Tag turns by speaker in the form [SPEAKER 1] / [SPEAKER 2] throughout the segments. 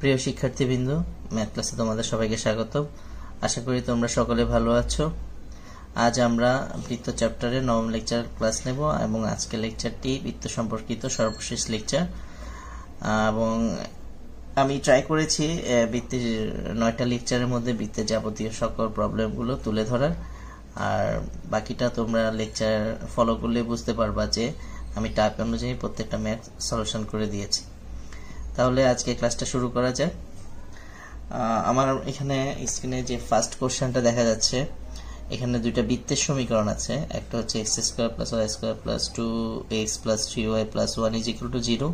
[SPEAKER 1] প্রিয় শিক্ষার্থীবৃন্দ ম্যাথ ক্লাসে তোমাদের সবাইকে স্বাগত আশা করি তোমরা সকলে ভালো আছো আজ আমরা বৃত্ত চ্যাপ্টারে নবম লেকচার ক্লাস নেব এবং আজকে লেকচারটি বৃত্ত সম্পর্কিত সর্বশেষ লেকচার এবং আমি ট্রাই করেছি বৃত্তের নয়টা লেকচারের মধ্যে বৃত্তের যাবতীয় সকল প্রবলেমগুলো তুলে ধরার আর বাকিটা তোমরা লেকচার ফলো করলে বুঝতে পারবা যে আমি টাইপ অনুযায়ী প্রত্যেকটা ম্যাথ সলিউশন করে দিয়েছি তাহলে আজকে ক্লাসটা শুরু করা যায় আমার এখানে স্ক্রিনে যে ফার্স্ট কোশ্চেনটা দেখা যাচ্ছে এখানে দুইটা বৃত্তের সমীকরণ আছে একটা হচ্ছে X square plus Y square plus two X plus three Y plus one is equal to zero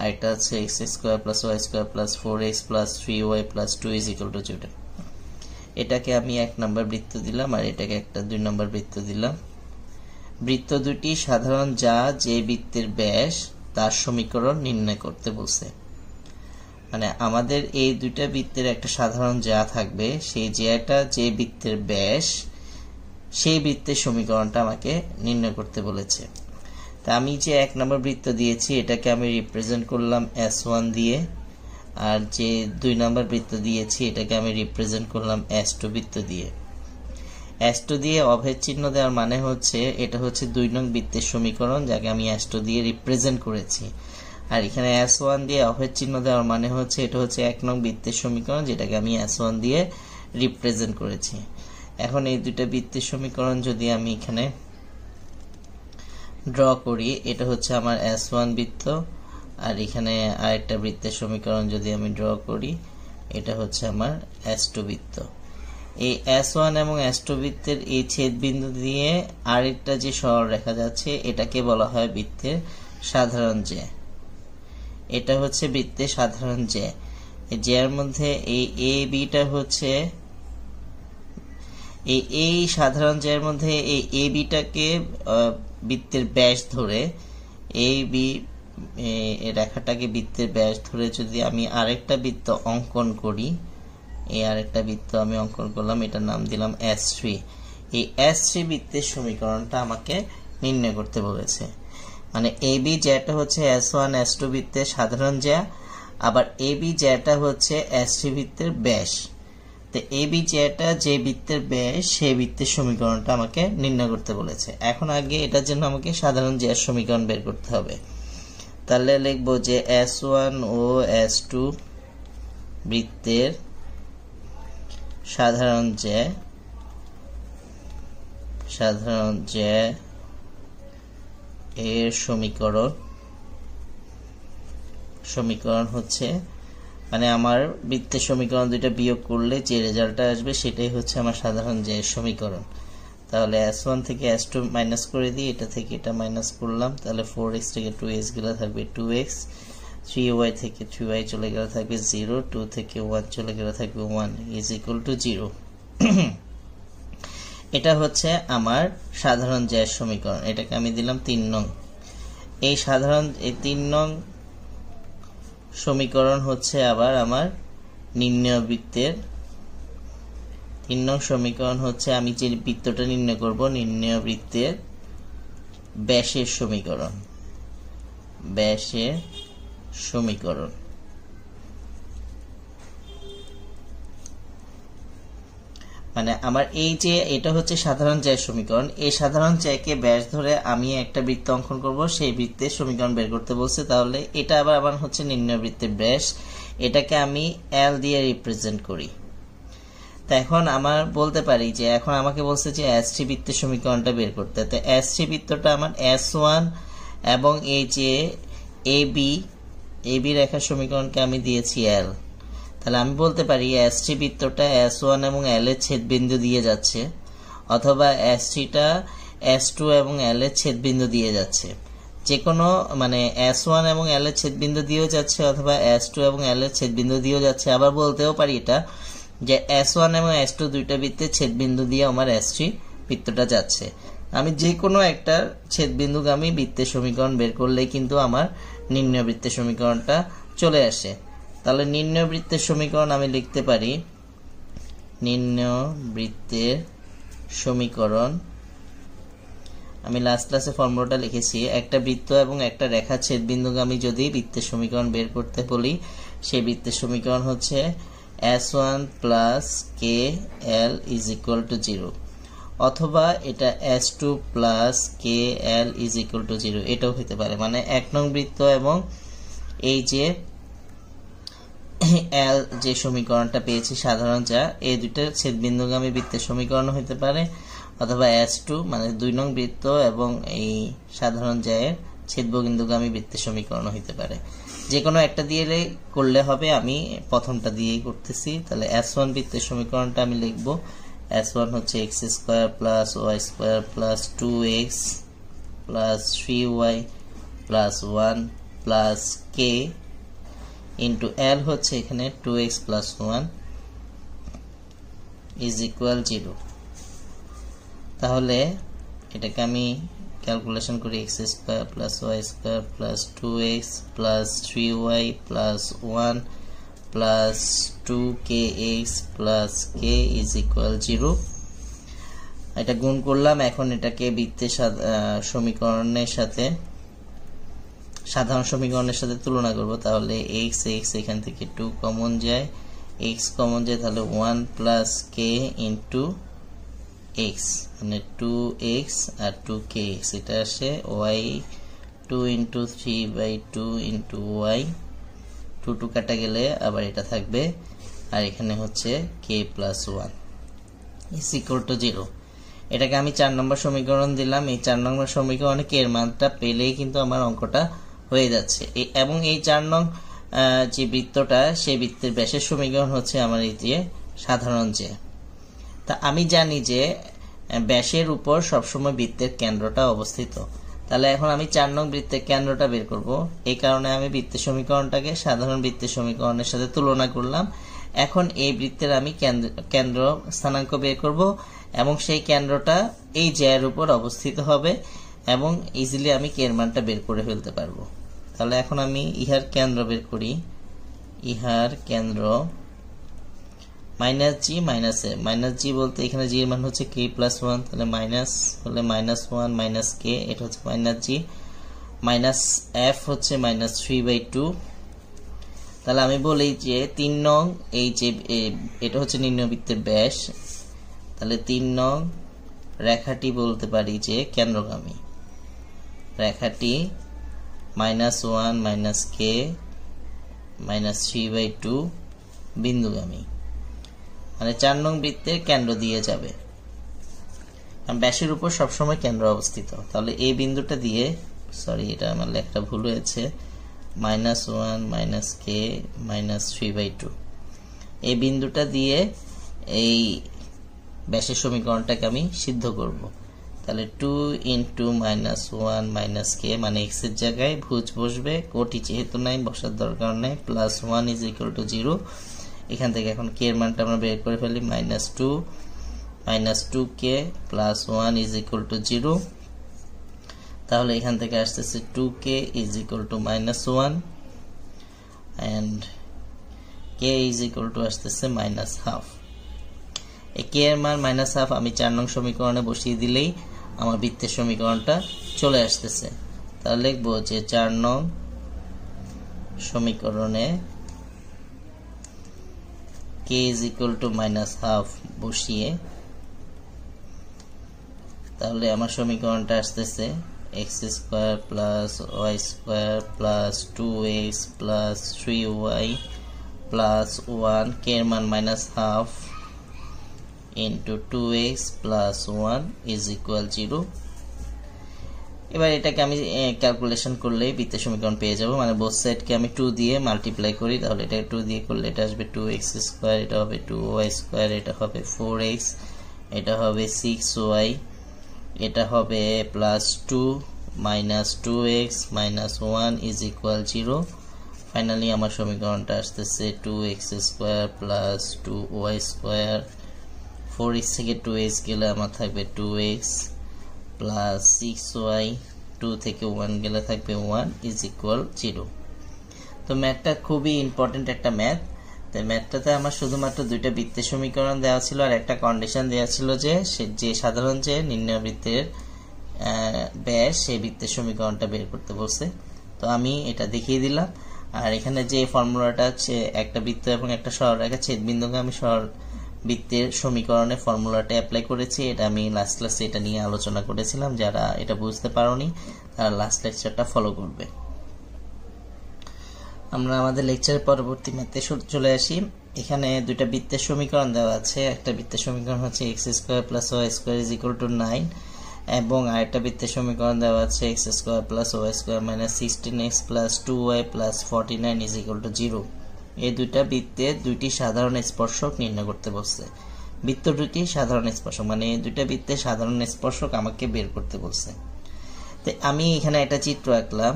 [SPEAKER 1] আর একটা হচ্ছে X square plus Y square plus four X plus three Y plus two is equal to zero এটাকে আমি এক নম্বর বৃত্ত দিলাম আর এটাকে একটা দুই নম্বর বৃত্ত দিলাম বৃত্ত দুটি সাধারণ যা যে বৃত্তের ব্যাস তার সমীকরণ নির্ণয় করতে বলছে মানে আমাদের এই দুইটা বৃত্তের একটা সাধারণ জেয়া থাকবে সেই জেয়াটা যে বৃত্তের ব্যাস সেই বৃত্তের সমীকরণটা আমাকে নির্ণয় করতে বলেছে তা আমি যে এক নম্বর বৃত্ত দিয়েছি এটাকে আমি রিপ্রেজেন্ট করলাম এস ওয়ান দিয়ে আর যে দুই নম্বর বৃত্ত দিয়েছি এটাকে আমি রিপ্রেজেন্ট করলাম এস টু বৃত্ত দিয়ে এস টু দিয়ে অভেদ চিহ্ন দেওয়ার মানে হচ্ছে এটা হচ্ছে দুই নং বৃত্তের সমীকরণ যাকে আমি এস টু দিয়ে রিপ্রেজেন্ট করেছি আর এখানে এস ওয়ান দিয়ে অফের চিহ্ন দেওয়ার মানে হচ্ছে এটা হচ্ছে এক নং বৃত্তের সমীকরণ যেটাকে আমি এস ওয়ান দিয়ে রিপ্রেজেন্ট করেছি এখন এই দুইটা বৃত্তের সমীকরণ যদি আমি এখানে ড্র করি এটা হচ্ছে আমার এস ওয়ান বৃত্ত আর এখানে আরেকটা বৃত্তের সমীকরণ যদি আমি ড্র করি এটা হচ্ছে আমার এস টু বৃত্ত এই এস ওয়ান এবং এস টু বৃত্তের এই ছেদবিন্দু দিয়ে আরেকটা যে সরল রেখা যাচ্ছে এটাকে বলা হয় বৃত্তের সাধারণ যে এটা হচ্ছে বৃত্তের সাধারণ যে জের মধ্যে এই এ বিটা হচ্ছে এই এই সাধারণ জের মধ্যে এই এ বিটাকে বৃত্তের ব্যাস ধরে এই বি রেখাটাকে বৃত্তের ব্যাস ধরে যদি আমি আরেকটা বৃত্ত অঙ্কন করি এই আরেকটা বৃত্ত আমি অঙ্কন করলাম এটার নাম দিলাম এস এই এস বৃত্তের সমীকরণটা আমাকে নির্ণয় করতে বলেছে মানে এ বি জ্যাটা হচ্ছে এস ওয়ান এস টু বৃত্তের সাধারণ জ্যা আবার এ বি জ্যাটা হচ্ছে এস থ্রি বৃত্তের ব্যাস তো এ বি জ্যাটা যে বৃত্তের ব্যাস সেই বৃত্তের সমীকরণটা আমাকে নির্ণয় করতে বলেছে এখন আগে এটার জন্য আমাকে সাধারণ জ্যার সমীকরণ বের করতে হবে তাহলে লিখবো যে এস ওয়ান ও এস টু বৃত্তের সাধারণ জ্যা সাধারণ জ্যা এর সমীকরণ সমীকরণ হচ্ছে মানে আমার বৃত্তের সমীকরণ দুইটা বিয়োগ করলে যে রেজাল্টটা আসবে সেটাই হচ্ছে আমার সাধারণ যে সমীকরণ তাহলে এস ওয়ান থেকে এস টু মাইনাস করে দিই এটা থেকে এটা মাইনাস করলাম তাহলে ফোর এক্স থেকে টু এক্স গেলে থাকবে টু এক্স থ্রি ওয়াই থেকে থ্রি ওয়াই চলে গেলে থাকবে জিরো টু থেকে ওয়ান চলে গেলে থাকবে one is equal to zero এটা হচ্ছে আমার সাধারণ জ্যাস সমীকরণ এটাকে আমি দিলাম তিন নং এই সাধারণ এই তিন নং সমীকরণ হচ্ছে আবার আমার নির্ণয় বৃত্তের তিন নং সমীকরণ হচ্ছে আমি যে বৃত্তটা নির্ণয় করব নির্ণয় বৃত্তের ব্যাসের সমীকরণ ব্যাসের সমীকরণ মানে আমার এই যে এটা হচ্ছে সাধারণ জ্যায় সমীকরণ এই সাধারণ জ্যায়কে ব্যাস ধরে আমি একটা বৃত্ত অঙ্কন করব সেই বৃত্তের সমীকরণ বের করতে বলছে তাহলে এটা আবার আমার হচ্ছে নির্ণয় বৃত্তের ব্যাস এটাকে আমি এল দিয়ে রিপ্রেজেন্ট করি তা এখন আমার বলতে পারি যে এখন আমাকে বলছে যে এস থ্রি বৃত্তের সমীকরণটা বের করতে তো এস থ্রি বৃত্তটা আমার এস ওয়ান এবং এই যে এ বি এ বি রেখার সমীকরণকে আমি দিয়েছি এল তাহলে আমি বলতে পারি এস টি বৃত্তটা এস ওয়ান এবং এল এর ছেদবিন্দু দিয়ে যাচ্ছে অথবা এস টিটা এস টু এবং এল এর ছেদবিন্দু দিয়ে যাচ্ছে যে কোনো মানে এস ওয়ান এবং এল এর বিন্দু দিয়েও যাচ্ছে অথবা এস টু এবং এল এর ছেদবিন্দু দিয়েও যাচ্ছে আবার বলতেও পারি এটা যে এস ওয়ান এবং এস টু দুইটা বৃত্তের ছেদবিন্দু দিয়ে আমার এস টি বৃত্তটা যাচ্ছে আমি যে কোনো একটা বিন্দুগামী বৃত্তের সমীকরণ বের করলেই কিন্তু আমার নিম্ন বৃত্তের সমীকরণটা চলে আসে তাহলে নিম্নবৃত্তের বৃত্তের সমীকরণ আমি লিখতে পারি নিম্ন বৃত্তের সমীকরণ আমি লাস্ট ক্লাসে ফর্মুলাটা লিখেছি একটা বৃত্ত এবং একটা রেখা আমি যদি বৃত্তের সমীকরণ বের করতে বলি সেই বৃত্তের সমীকরণ হচ্ছে S one plus K L is equal to zero অথবা এটা S two plus K L is equal to zero এটাও হতে পারে মানে এক নং বৃত্ত এবং এই যে এল যে সমীকরণটা পেয়েছি সাধারণ যা এই দুইটা ছেদবিন্দুগামী বৃত্তের সমীকরণ হতে পারে অথবা এস টু মানে দুই নং বৃত্ত এবং এই সাধারণ জায়ের ছেদবিন্দুগামী বৃত্তের সমীকরণ হতে পারে যে কোনো একটা দিয়ে করলে হবে আমি প্রথমটা দিয়েই করতেছি তাহলে এস ওয়ান বৃত্তের সমীকরণটা আমি লিখব এস ওয়ান হচ্ছে X square plus Y square plus two X plus three Y plus one plus K into L হচ্ছে এখানে two X plus one is equal zero তাহলে এটাকে আমি ক্যালকুলেশন করি X square plus Y square plus two X plus three Y plus one plus two K X plus K is equal zero এটা গুণ করলাম এখন এটাকে বৃত্তের সমীকরণের সাথে সাধারণ সমীকরণের সাথে তুলনা করব তাহলে এক্স এক্স এখান থেকে টু কমন যায় এক্স কমন যায় তাহলে one plus K into X মানে টু এক্স আর টু এটা আসে Y two into three by two into Y two two কাটা গেলে আবার এটা থাকবে আর এখানে হচ্ছে K plus one is to zero এটাকে আমি চার নম্বর সমীকরণ দিলাম এই চার নম্বর সমীকরণে k এর মানটা পেলেই কিন্তু আমার অঙ্কটা হয়ে যাচ্ছে এবং এই চার নং যে বৃত্তটা সেই বৃত্তের ব্যাসের সমীকরণ হচ্ছে আমার এই যে সাধারণ যে তা আমি জানি যে ব্যাসের উপর সবসময় বৃত্তের কেন্দ্রটা অবস্থিত তাহলে এখন আমি চার নং বৃত্তের কেন্দ্রটা বের করব এই কারণে আমি বৃত্তের সমীকরণটাকে সাধারণ বৃত্তের সমীকরণের সাথে তুলনা করলাম এখন এই বৃত্তের আমি কেন্দ্র স্থানাঙ্ক বের করব এবং সেই কেন্দ্রটা এই জ্যায়ের উপর অবস্থিত হবে এবং ইজিলি আমি কে এর মানটা বের করে ফেলতে পারবো তাহলে এখন আমি ইহার কেন্দ্র বের করি ইহার কেন্দ্র minus G minus A minus G বলতে এখানে জি এর মান হচ্ছে কে প্লাস ওয়ান তাহলে মাইনাস হলে মাইনাস ওয়ান মাইনাস কে এটা হচ্ছে মাইনাস জি মাইনাস এফ হচ্ছে মাইনাস থ্রি বাই টু তাহলে আমি বলি যে তিন নং এই যে এটা হচ্ছে নিম্নবৃত্তের ব্যাস তাহলে তিন নং রেখাটি বলতে পারি যে কেন্দ্রগামী রেখাটি minus one minus K minus three by two বিন্দুগামী মানে চার নং বৃত্তের কেন্দ্র দিয়ে যাবে কারণ ব্যাসের উপর সবসময় কেন্দ্র অবস্থিত তাহলে এই বিন্দুটা দিয়ে সরি এটা আমার লেখাটা ভুল হয়েছে minus one minus K minus three by two এই বিন্দুটা দিয়ে এই ব্যাসের সমীকরণটাকে আমি সিদ্ধ করবো তাহলে two into minus one minus K মানে এক্সের জায়গায় ভুজ বসবে কোটি যেহেতু নাই বসার দরকার নাই plus one is equal to zero এখান থেকে এখন কে এর মানটা আমরা বের করে ফেলি minus two minus two K plus one is equal to zero তাহলে এখান থেকে আসতেছে two K is equal to minus one and K is equal to আসতেছে মাইনাস হাফ কে এর মান মাইনাস হাফ আমি চার নং সমীকরণে বসিয়ে দিলেই আমার বৃত্তের সমীকরণটা চলে আসতেছে তাহলে লিখবো যে চার নং সমীকরণে K is equal to minus half বসিয়ে তাহলে আমার সমীকরণটা আসতেছে X square plus Y square plus two X plus three Y plus one K এর মান minus half into two X plus one equal equal zero এবার এটাকে আমি ক্যালকুলেশন করলেই বৃত্তের সমীকরণ পেয়ে যাব মানে বোথ সাইডকে আমি টু দিয়ে মাল্টিপ্লাই করি তাহলে এটা টু দিয়ে করলে এটা আসবে টু এক্স স্কোয়ার এটা হবে টু ওয়াই স্কোয়ার এটা হবে ফোর এক্স এটা হবে সিক্স ওয়াই এটা হবে plus two minus two X minus one is equal zero finally আমার সমীকরণটা আসতেছে two X square plus two Y square four X থেকে টু এক্স গেলে আমার থাকবে two X plus six Y two থেকে ওয়ান গেলে থাকবে ওয়ান ইজ ইকুয়াল জিরো তো ম্যাথটা খুবই ইম্পর্টেন্ট একটা ম্যাথ তো ম্যাথটাতে আমার শুধুমাত্র দুইটা বৃত্তের সমীকরণ দেওয়া ছিল আর একটা কন্ডিশন দেওয়া ছিল যে যে সাধারণ যে নির্ণয় বৃত্তের ব্যাস সেই বৃত্তের সমীকরণটা বের করতে বলছে তো আমি এটা দেখিয়ে দিলাম আর এখানে যে ফর্মুলাটা আছে একটা বৃত্ত এবং একটা শহর রেখা ছেদবিন্দুকে আমি শহর বৃত্তের সমীকরণে ফর্মুলাটা অ্যাপ্লাই করেছি এটা আমি লাস্ট ক্লাসে এটা নিয়ে আলোচনা করেছিলাম যারা এটা বুঝতে পারোনি তারা লাস্ট লেকচারটা ফলো করবে আমরা আমাদের লেকচারের পরবর্তী ম্যাথে চলে আসি এখানে দুইটা বৃত্তের সমীকরণ দেওয়া আছে একটা বৃত্তের সমীকরণ হচ্ছে X square plus Y square is equal to nine এবং আরেকটা বৃত্তের সমীকরণ দেওয়া আছে এক্স স্কোয়ার প্লাস ও square minus sixteen x plus two Y plus forty nine is equal to zero এই দুইটা বৃত্তের দুইটি সাধারণ স্পর্শক নির্ণয় করতে বলছে বৃত্ত দুটি সাধারণ স্পর্শক মানে এই দুইটা বৃত্তের সাধারণ স্পর্শক আমাকে বের করতে বলছে তো আমি এখানে একটা চিত্র আঁকলাম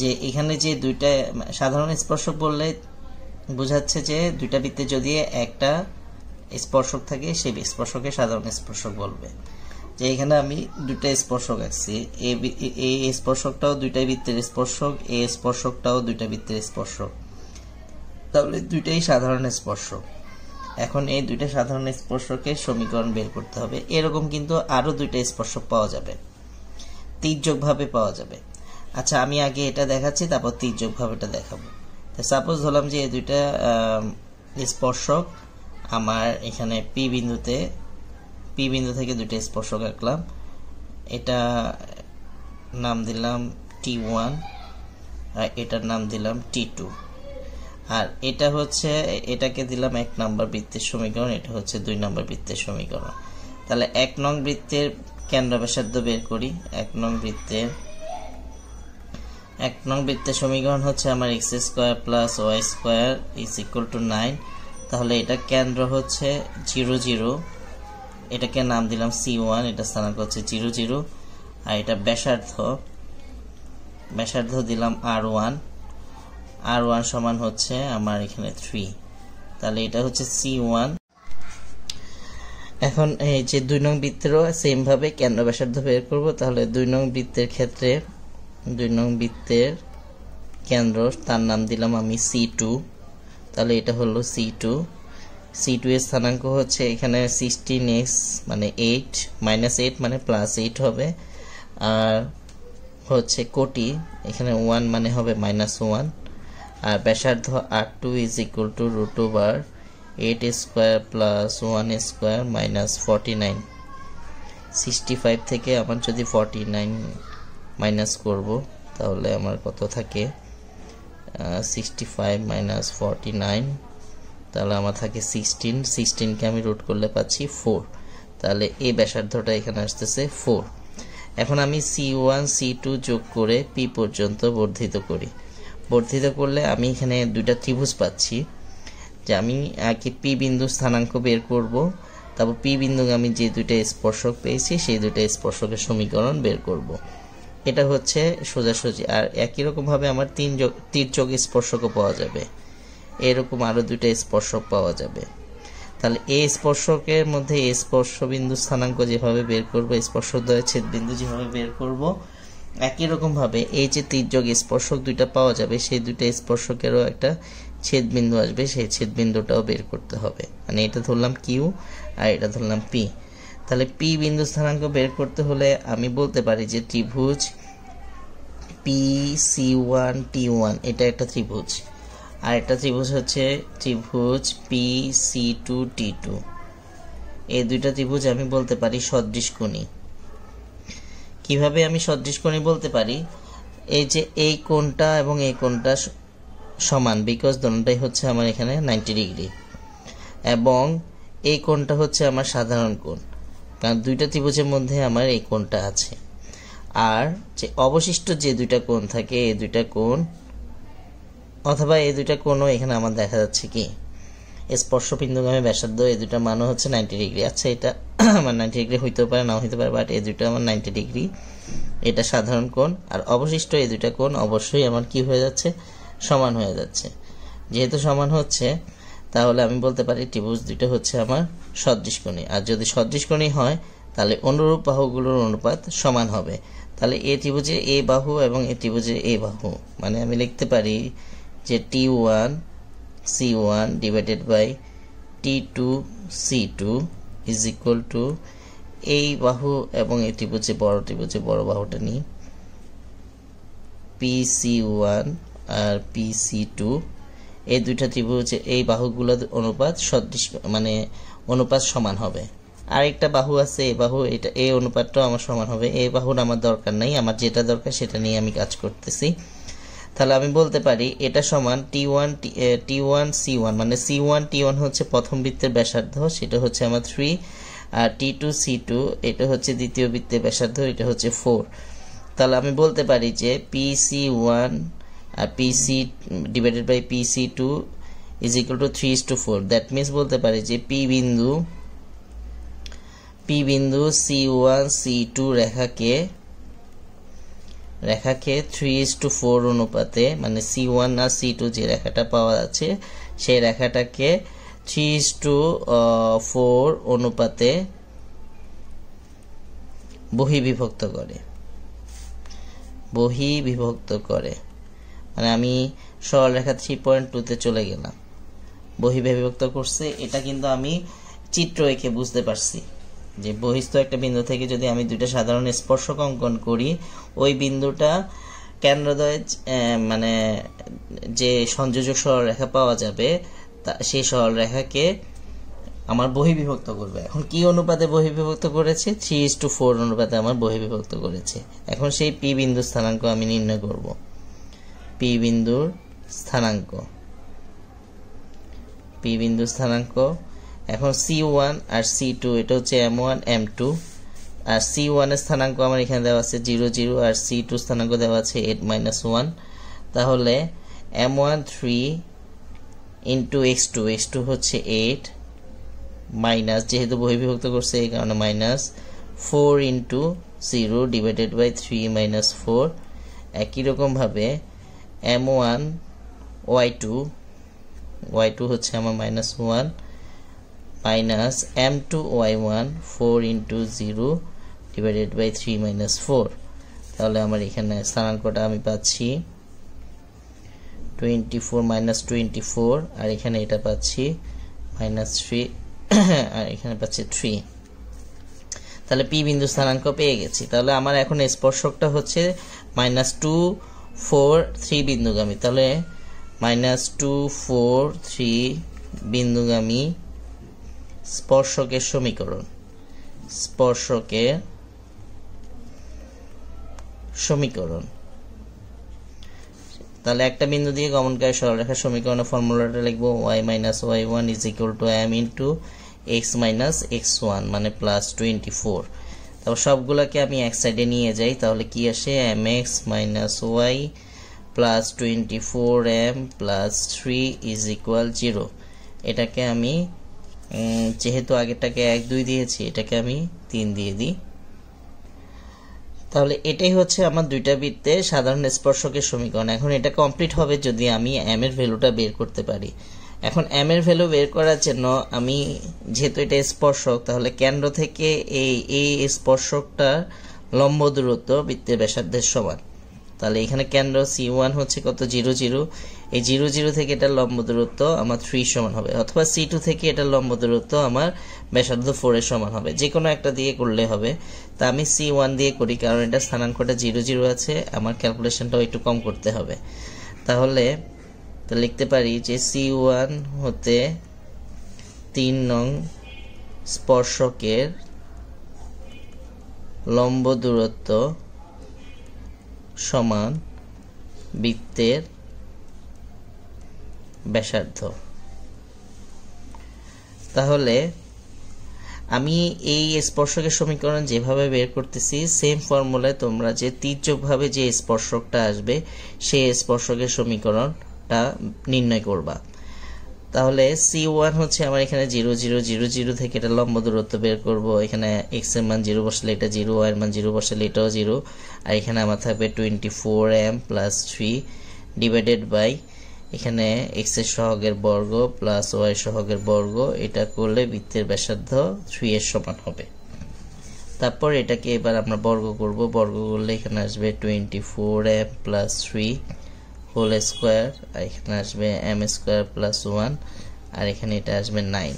[SPEAKER 1] যে এখানে যে দুইটা সাধারণ স্পর্শক বললে বোঝাচ্ছে যে দুইটা বৃত্তে যদি একটা স্পর্শক থাকে সেই স্পর্শকে সাধারণ স্পর্শক বলবে যে এখানে আমি দুইটা স্পর্শক আছি এই স্পর্শকটাও দুইটা বৃত্তের স্পর্শক এই স্পর্শকটাও দুইটা বৃত্তের স্পর্শক তাহলে দুইটাই সাধারণ স্পর্শ এখন এই দুইটা সাধারণ স্পর্শকে সমীকরণ বের করতে হবে এরকম কিন্তু আরও দুইটা স্পর্শ পাওয়া যাবে তির্যকভাবে পাওয়া যাবে আচ্ছা আমি আগে এটা দেখাচ্ছি তারপর তির্যকভাবে এটা দেখাবো তো সাপোজ ধরলাম যে এই দুইটা স্পর্শক আমার এখানে পি বিন্দুতে পি বিন্দু থেকে দুইটা স্পর্শক আঁকলাম এটা নাম দিলাম টি ওয়ান আর এটার নাম দিলাম টি টু আর এটা হচ্ছে এটাকে দিলাম এক নম্বর বৃত্তের সমীকরণ এটা হচ্ছে দুই নম্বর বৃত্তের সমীকরণ তাহলে এক নং বৃত্তের কেন্দ্র ব্যাসার্ধ বের করি এক নং বৃত্তের এক নং বৃত্তের সমীকরণ হচ্ছে আমার X square plus Y square is equal to nine তাহলে এটা কেন্দ্র হচ্ছে জিরো জিরো এটাকে নাম দিলাম সি ওয়ান এটা স্থানাঙ্ক হচ্ছে জিরো জিরো আর এটা ব্যাসার্ধ ব্যাসার্ধ দিলাম আর ওয়ান আর ওয়ান সমান হচ্ছে আমার এখানে থ্রি তাহলে এটা হচ্ছে সি ওয়ান এখন এই যে দুই নং বৃত্তেরও সেমভাবে কেন্দ্র ব্যাসার্ধ বের করব তাহলে দুই নং বৃত্তের ক্ষেত্রে দুই নং বৃত্তের কেন্দ্র তার নাম দিলাম আমি সি টু তাহলে এটা হলো সি টু সি টু এর স্থানাঙ্ক হচ্ছে এখানে সিক্সটিন এক্স মানে এইট মাইনাস এইট মানে প্লাস এইট হবে আর হচ্ছে কোটি এখানে ওয়ান মানে হবে মাইনাস ওয়ান আর ব্যাসার্ধ R two is equal to root over eight square plus one square minus forty nine sixty five থেকে আমার যদি ফর্টি নাইন মাইনাস করব তাহলে আমার কত থাকে sixty five minus forty nine তাহলে আমার থাকে সিক্সটিন সিক্সটিনকে আমি রুট করলে পাচ্ছি ফোর তাহলে এই ব্যাসার্ধটা এখানে আসতেছে ফোর এখন আমি সি ওয়ান সি টু যোগ করে পি পর্যন্ত বর্ধিত করি বর্ধিত করলে আমি এখানে দুইটা ত্রিভুজ পাচ্ছি যে আমি আগে পি বিন্দু স্থানাঙ্ক বের করব তারপর পি বিন্দু আমি যে দুইটা স্পর্শক পেয়েছি সেই দুইটা স্পর্শকের সমীকরণ বের করব। এটা হচ্ছে সোজাসুজি আর একই রকমভাবে আমার তিন তীর্যক স্পর্শকও পাওয়া যাবে এরকম আরও দুইটা স্পর্শক পাওয়া যাবে তাহলে এই স্পর্শকের মধ্যে স্পর্শ বিন্দু স্থানাঙ্ক যেভাবে বের করবো স্পর্শদ্বয় ছেদ বিন্দু যেভাবে বের করবো একই রকমভাবে এই যে তির্যক স্পর্শক দুইটা পাওয়া যাবে সেই দুইটা স্পর্শকেরও একটা ছেদবিন্দু আসবে সেই ছেদবিন্দুটাও বের করতে হবে মানে এটা ধরলাম কিউ আর এটা ধরলাম পি তাহলে পি বিন্দু স্থানাঙ্ক বের করতে হলে আমি বলতে পারি যে ত্রিভুজ P C one T one এটা একটা ত্রিভুজ আর একটা ত্রিভুজ হচ্ছে ত্রিভুজ P C two T two এই দুইটা ত্রিভুজ আমি বলতে পারি সদৃশ কোণী কিভাবে আমি সদৃশ কোণে বলতে পারি এই যে এই কোণটা এবং এই কোণটা সমান বিকজ দোনটাই হচ্ছে আমার এখানে নাইনটি ডিগ্রি এবং এই কোণটা হচ্ছে আমার সাধারণ কোণ কারণ দুইটা ত্রিভুজের মধ্যে আমার এই কোণটা আছে আর যে অবশিষ্ট যে দুইটা কোণ থাকে এই দুইটা কোণ অথবা এই দুইটা কোণও এখানে আমার দেখা যাচ্ছে কি স্পর্শবিন্দু নামে ব্যাসার্ধ এই দুটা মানও হচ্ছে নাইনটি ডিগ্রি আচ্ছা এটা আমার নাইনটি ডিগ্রি হইতেও পারে নাও হইতে পারে বাট এই দুটো আমার নাইনটি ডিগ্রি এটা সাধারণ কোণ আর অবশিষ্ট এই দুটা কোণ অবশ্যই আমার কি হয়ে যাচ্ছে সমান হয়ে যাচ্ছে যেহেতু সমান হচ্ছে তাহলে আমি বলতে পারি ত্রিভুজ দুটো হচ্ছে আমার সদৃশকোণী আর যদি কোণী হয় তাহলে অনুরূপ বাহুগুলোর অনুপাত সমান হবে তাহলে এ ত্রিভুজের এ বাহু এবং এ ত্রিভুজের এ বাহু মানে আমি লিখতে পারি যে T one C1 divided by T2 C2 is equal to এই বাহু এবং এই ত্রিভুজে বড় ত্রিভুজে বড় বাহুটা নিই পি সি ওয়ান আর পি সি টু এই দুইটা ত্রিভুজ এই বাহুগুলোর অনুপাত সদৃশ মানে অনুপাত সমান হবে আর একটা বাহু আছে এই বাহু এটা এই অনুপাতটাও আমার সমান হবে এই বাহুর আমার দরকার নাই আমার যেটা দরকার সেটা নিয়ে আমি কাজ করতেছি তাহলে আমি বলতে পারি এটা সমান T one T one C one মানে সি ওয়ান টি ওয়ান হচ্ছে প্রথম বৃত্তের ব্যাসার্ধ সেটা হচ্ছে আমার থ্রি আর টি টু সি টু এটা হচ্ছে দ্বিতীয় বৃত্তের ব্যাসার্ধ এটা হচ্ছে ফোর তাহলে আমি বলতে পারি যে পি সি ওয়ান আর P C divided by P C two is equal to three is to four that means বলতে পারি যে পি বিন্দু পি বিন্দু সি ওয়ান সি টু রেখাকে রেখাকে থ্রি ইস টু ফোর অনুপাতে মানে সি ওয়ান আর সি টু যে রেখাটা পাওয়া যাচ্ছে সেই রেখাটাকে থ্রি ইস টু ফোর অনুপাতে বহিবিভক্ত করে বহি বিভক্ত করে মানে আমি সরলরেখা থ্রি পয়েন্ট টুতে চলে গেলাম বহি বিভক্ত করছে এটা কিন্তু আমি চিত্র এঁকে বুঝতে পারছি যে বহিস্থ একটা বিন্দু থেকে যদি আমি দুইটা সাধারণ স্পর্শক অঙ্কন করি ওই বিন্দুটা কেন্দ্রদয় মানে যে সংযোজক সরলরেখা পাওয়া যাবে তা সেই সরলরেখাকে আমার বহিবিভক্ত করবে এখন কি অনুপাতে বহিবিভক্ত করেছে থ্রি ইস টু ফোর অনুপাতে আমার বহিবিভক্ত করেছে এখন সেই পি বিন্দু স্থানাঙ্ক আমি নির্ণয় করব পি বিন্দুর স্থানাঙ্ক পি বিন্দু স্থানাঙ্ক এখন সি ওয়ান আর সি টু এটা হচ্ছে এম ওয়ান এম টু আর সি ওয়ানের স্থানাঙ্ক আমার এখানে দেওয়া আছে জিরো জিরো আর সি টু স্থানাঙ্ক দেওয়া আছে এইট মাইনাস ওয়ান তাহলে M one three into X two X two হচ্ছে এইট মাইনাস যেহেতু বহিবিভক্ত করছে এই কারণে minus four into zero divided by three minus four একই রকমভাবে M one Y two Y two হচ্ছে আমার minus one minus m2 y1 4 into 0 divided by 3 minus 4 তাহলে আমার এখানে স্থানাঙ্কটা আমি পাচ্ছি 24 minus 24 আর এখানে এটা পাচ্ছি minus 3 আর এখানে পাচ্ছি 3 তাহলে পি বিন্দু স্থানাঙ্ক পেয়ে গেছি তাহলে আমার এখন স্পর্শকটা হচ্ছে মাইনাস টু ফোর থ্রি বিন্দুগামী তাহলে মাইনাস টু ফোর থ্রি বিন্দুগামী স্পর্শকের সমীকরণ স্পর্শকের সমীকরণ তাহলে একটা বিন্দু দিয়ে গমনকারী সরলরেখার সমীকরণের ফর্মুলাটা লিখব Y minus Y one is equal to M two X minus X one মানে প্লাস টোয়েন্টি ফোর তারপর সবগুলোকে আমি এক সাইডে নিয়ে যাই তাহলে কি আসে m x minus y plus twenty four m plus three is equal zero এটাকে আমি যেহেতু আগেরটাকে এক দুই দিয়েছি এটাকে আমি তিন দিয়ে দিই তাহলে এটাই হচ্ছে আমার দুইটা বৃত্তে সাধারণ স্পর্শকের সমীকরণ এখন এটা কমপ্লিট হবে যদি আমি এম এর ভ্যালুটা বের করতে পারি এখন এম এর ভ্যালু বের করার জন্য আমি যেহেতু এটা স্পর্শক তাহলে কেন্দ্র থেকে এই এই স্পর্শকটা লম্ব দূরত্ব বৃত্তের ব্যাসার্ধের সমান তাহলে এখানে কেন্দ্র সি ওয়ান হচ্ছে কত জিরো জিরো এই জিরো জিরো থেকে এটার লম্ব দূরত্ব আমার থ্রি সমান হবে অথবা সি টু থেকে এটার লম্ব দূরত্ব আমার ব্যাসার্ধ ফোরের সমান হবে যে কোনো একটা দিয়ে করলে হবে তা আমি সি ওয়ান দিয়ে করি কারণ এটা স্থানাঙ্কটা জিরো জিরো আছে আমার ক্যালকুলেশনটাও একটু কম করতে হবে তাহলে লিখতে পারি যে সি ওয়ান হতে তিন নং স্পর্শকের লম্ব দূরত্ব সমান বৃত্তের ব্যাসার্ধ তাহলে আমি এই স্পর্শকের সমীকরণ যেভাবে বের করতেছি সেম ফর্মুলায় তোমরা যে তীর্যকভাবে যে স্পর্শকটা আসবে সেই স্পর্শকের সমীকরণটা নির্ণয় করবা তাহলে সি ওয়ান হচ্ছে আমার এখানে জিরো জিরো জিরো জিরো থেকে এটা লম্ব দূরত্ব বের করব এখানে এক্স এর মান জিরো বসলে এটা জিরো ওয়াই এর মান জিরো বসলে এটাও জিরো আর এখানে আমার থাকবে twenty four m plus three divided by এখানে এক্স এর সহগের বর্গ প্লাস ওয়াই সহগের বর্গ এটা করলে বৃত্তের ব্যাসার্ধ থ্রি এর সমান হবে তারপর এটাকে এবার আমরা বর্গ করব বর্গ করলে এখানে আসবে twenty four m plus three whole square আর এখানে আসবে এম স্কোয়ার প্লাস ওয়ান আর এখানে এটা আসবে নাইন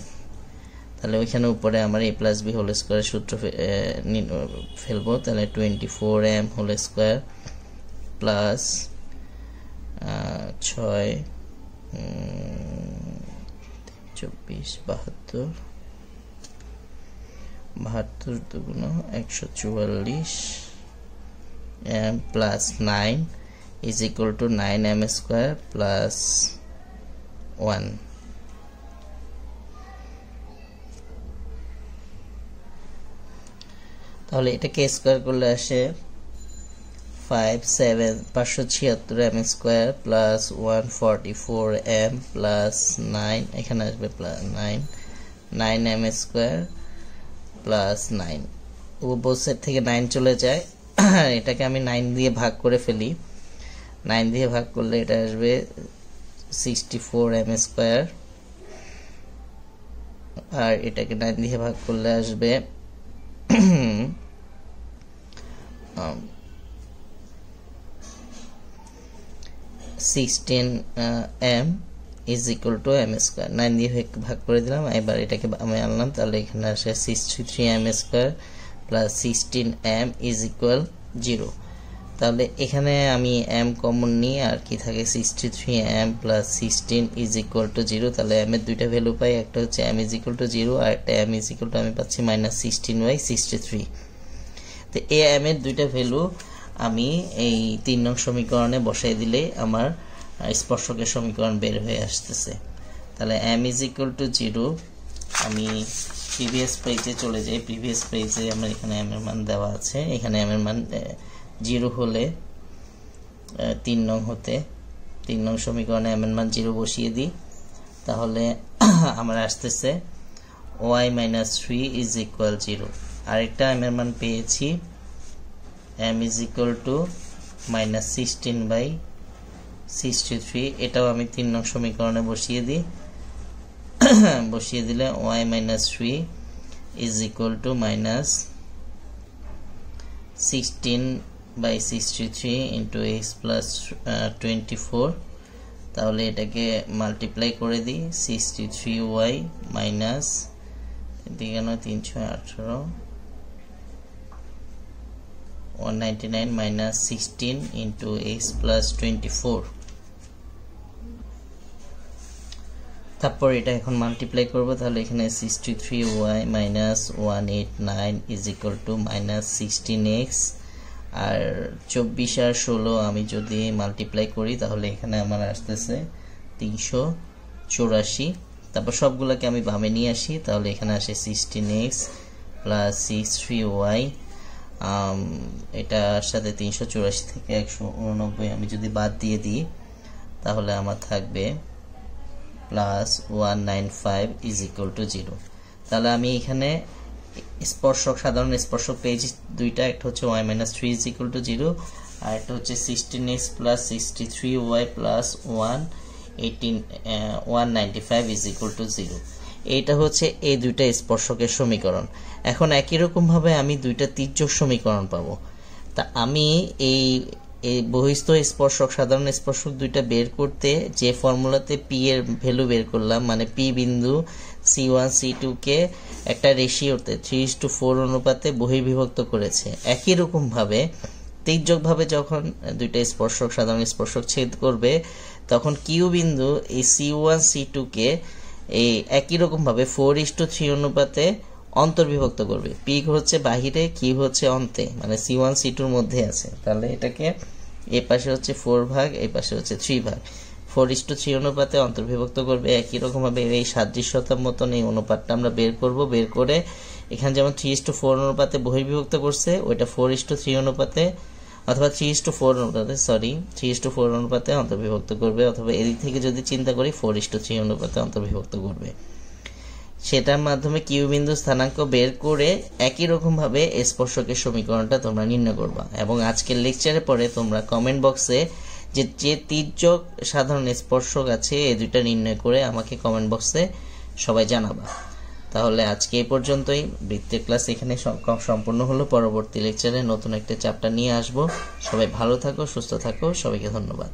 [SPEAKER 1] তাহলে ওইখানে উপরে আমার a plus b whole square সূত্র ফেলবো তাহলে twenty four m whole square plus ছয় চব্বিশ বাহাত্তর বাহাত্তর দুগুণ একশো চুয়াল্লিশ plus nine is equal to nine m square plus one তাহলে এটাকে স্কোয়ার করলে আসে ফাইভ সেভেন পাঁচশো ছিয়াত্তর m square plus one forty four m plus nine এখানে আসবে nine nine square plus nine থেকে নাইন চলে যায় এটাকে আমি নাইন দিয়ে ভাগ করে ফেলি নাইন দিয়ে ভাগ করলে এটা আসবে সিক্সটি ফোর স্কোয়ার আর এটাকে নাইন দিয়ে ভাগ করলে আসবে um, sixteen m is equal to m square nine দিয়ে ভাগ করে দিলাম এবার এটাকে আমি আনলাম তাহলে এখানে আসে sixty three m square plus sixteen m is equal zero তাহলে এখানে আমি এম কমন নিয়ে আর কি থাকে sixty three m plus sixteen is equal to zero তাহলে এম এর দুইটা ভ্যালু পাই একটা হচ্ছে m is equal to zero আর একটা এম ইজ ইকুয়াল টু আমি পাচ্ছি minus sixteen by sixty three তো এ এম এর দুইটা ভ্যালু আমি এই তিন নং সমীকরণে বসাই দিলে আমার স্পর্শকের সমীকরণ বের হয়ে আসতেছে তাহলে m is equal to zero আমি প্রিভিয়াস পেজে চলে যাই প্রিভিয়াস পেজে আমার এখানে এম এর মান দেওয়া আছে এখানে এম এর মান জিরো হলে তিন নং হতে তিন নং সমীকরণে এম এর মান জিরো বসিয়ে দিই তাহলে আমার আসতেছে y minus three is equal zero আরেকটা এম এর মান পেয়েছি m is equal to minus sixteen by sixty three এটাও আমি তিন নং সমীকরণে বসিয়ে দিই বসিয়ে দিলে y minus three is equal to minus sixteen by sixty three into x plus twenty four তাহলে এটাকে মাল্টিপ্লাই করে দিই সিক্সটি থ্রি ওয়াই মাইনাস এদিকে তিনশো আঠেরো 199 minus 16 into x plus 24 তারপর এটা এখন মাল্টিপ্লাই করব তাহলে এখানে 63y minus 189 is equal to minus 16x আর 24 আর 16 আমি যদি মাল্টিপ্লাই করি তাহলে এখানে আমার আসতেছে 384 তারপর সবগুলোকে আমি বামে নিয়ে আসি তাহলে এখানে আসে 16x plus six three Y এটার সাথে তিনশো চুরাশি থেকে একশো উননব্বই আমি যদি বাদ দিয়ে দিই তাহলে আমার থাকবে plus one nine five is equal to zero তাহলে আমি এখানে স্পর্শক সাধারণ স্পর্শক পেয়েছি দুইটা একটা হচ্ছে y minus three is equal to zero আর একটা হচ্ছে sixteen x plus sixty three Y plus one eighteen one ninety five is equal to zero এইটা হচ্ছে এই দুইটা স্পর্শকের সমীকরণ এখন একই রকমভাবে আমি দুইটা তির্যক সমীকরণ পাবো তা আমি এই এই বহিস্থ স্পর্শক সাধারণ স্পর্শক দুইটা বের করতে যে ফর্মুলাতে পি এর ভ্যালু বের করলাম মানে পি বিন্দু সি ওয়ান সি টুকে একটা রেশিওতে থ্রি ইস টু ফোর অনুপাতে বহির্বিভক্ত করেছে একই রকমভাবে তির্যকভাবে যখন দুইটা স্পর্শক সাধারণ স্পর্শক ছেদ করবে তখন কিউ বিন্দু এই সি ওয়ান সি টুকে কে এই একই রকমভাবে ফোর ইস টু থ্রি অনুপাতে অন্তর্বিভক্ত করবে পিক হচ্ছে বাহিরে কি হচ্ছে অন্তে মানে সি ওয়ান সি টুর মধ্যে আছে তাহলে এটাকে এ পাশে হচ্ছে ফোর ভাগ এ পাশে হচ্ছে থ্রি ভাগ ফোর ইস টু থ্রি অনুপাতে অন্তর্বিভক্ত করবে একই রকমভাবে এই সাদৃশ্যতার মতন এই অনুপাতটা আমরা বের করব বের করে এখানে যেমন থ্রি ইস টু ফোর অনুপাতে বহির্বিভক্ত করছে ওইটা ফোর ইস টু থ্রি অনুপাতে অথবা থ্রি ইস টু ফোর অনুপাতে সরি থ্রি ইস ফোর অনুপাতে অন্তর্বিভক্ত করবে অথবা এদিক থেকে যদি চিন্তা করি ফোর ইস টু থ্রি অনুপাতে অন্তর্বিভক্ত করবে সেটার মাধ্যমে কিউ বিন্দু স্থানাঙ্ক বের করে একই রকমভাবে স্পর্শকের সমীকরণটা তোমরা নির্ণয় করবা এবং আজকের লেকচারের পরে তোমরা কমেন্ট বক্সে যে যে তির্যক সাধারণ স্পর্শক আছে এ দুইটা নির্ণয় করে আমাকে কমেন্ট বক্সে সবাই জানাবা তাহলে আজকে এই পর্যন্তই বৃত্তের ক্লাস এখানে সম্পূর্ণ হলো পরবর্তী লেকচারে নতুন একটা চ্যাপ্টার নিয়ে আসব সবাই ভালো থাকো সুস্থ থাকো সবাইকে ধন্যবাদ